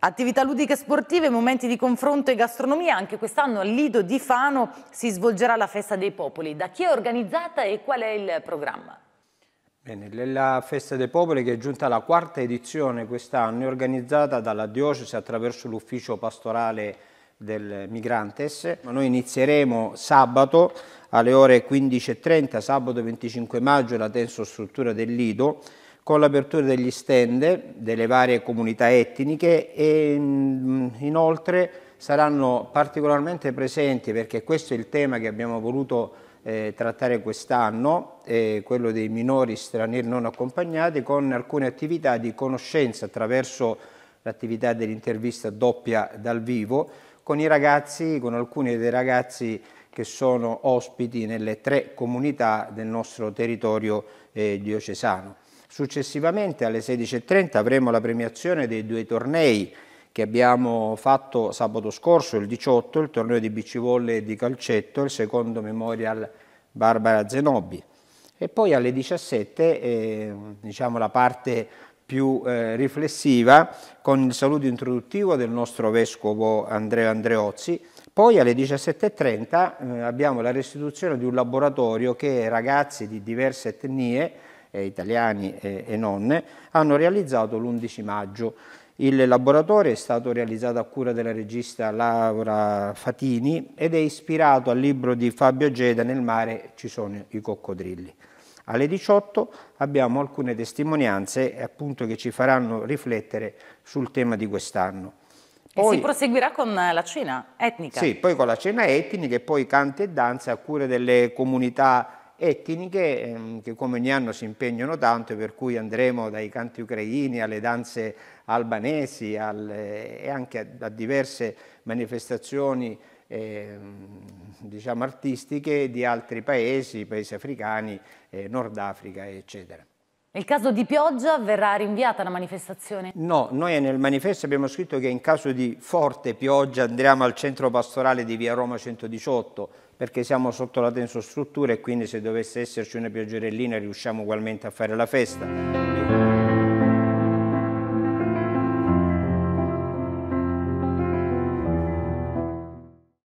Attività ludiche sportive, momenti di confronto e gastronomia, anche quest'anno al Lido di Fano si svolgerà la Festa dei Popoli. Da chi è organizzata e qual è il programma? Bene, la Festa dei Popoli che è giunta alla quarta edizione quest'anno è organizzata dalla Diocesi attraverso l'ufficio pastorale del Migrantes. Noi inizieremo sabato alle ore 15.30, sabato 25 maggio, la struttura del Lido, con l'apertura degli stand delle varie comunità etniche e mm, inoltre saranno particolarmente presenti perché questo è il tema che abbiamo voluto eh, trattare quest'anno, eh, quello dei minori stranieri non accompagnati, con alcune attività di conoscenza attraverso l'attività dell'intervista doppia dal vivo con i ragazzi, con alcuni dei ragazzi che sono ospiti nelle tre comunità del nostro territorio eh, diocesano. Successivamente alle 16.30 avremo la premiazione dei due tornei che abbiamo fatto sabato scorso, il 18, il torneo di bici volle e di calcetto, il secondo Memorial Barbara Zenobi. E poi alle 17, eh, diciamo la parte più eh, riflessiva, con il saluto introduttivo del nostro Vescovo Andrea Andreozzi. Poi alle 17.30 eh, abbiamo la restituzione di un laboratorio che ragazzi di diverse etnie eh, italiani e, e non, hanno realizzato l'11 maggio. Il laboratorio è stato realizzato a cura della regista Laura Fatini ed è ispirato al libro di Fabio Geda Nel mare ci sono i coccodrilli. Alle 18 abbiamo alcune testimonianze appunto, che ci faranno riflettere sul tema di quest'anno. Poi, e si proseguirà con la cena etnica. Sì, poi con la cena etnica e poi canti e danze a cura delle comunità etniche ehm, che come ogni anno si impegnano tanto per cui andremo dai canti ucraini alle danze albanesi al, eh, e anche a, a diverse manifestazioni eh, diciamo artistiche di altri paesi, paesi africani, eh, Nord Africa eccetera. Nel caso di pioggia verrà rinviata la manifestazione? No, noi nel manifesto abbiamo scritto che in caso di forte pioggia andremo al centro pastorale di via Roma 118 perché siamo sotto la tensostruttura e quindi se dovesse esserci una pioggerellina riusciamo ugualmente a fare la festa.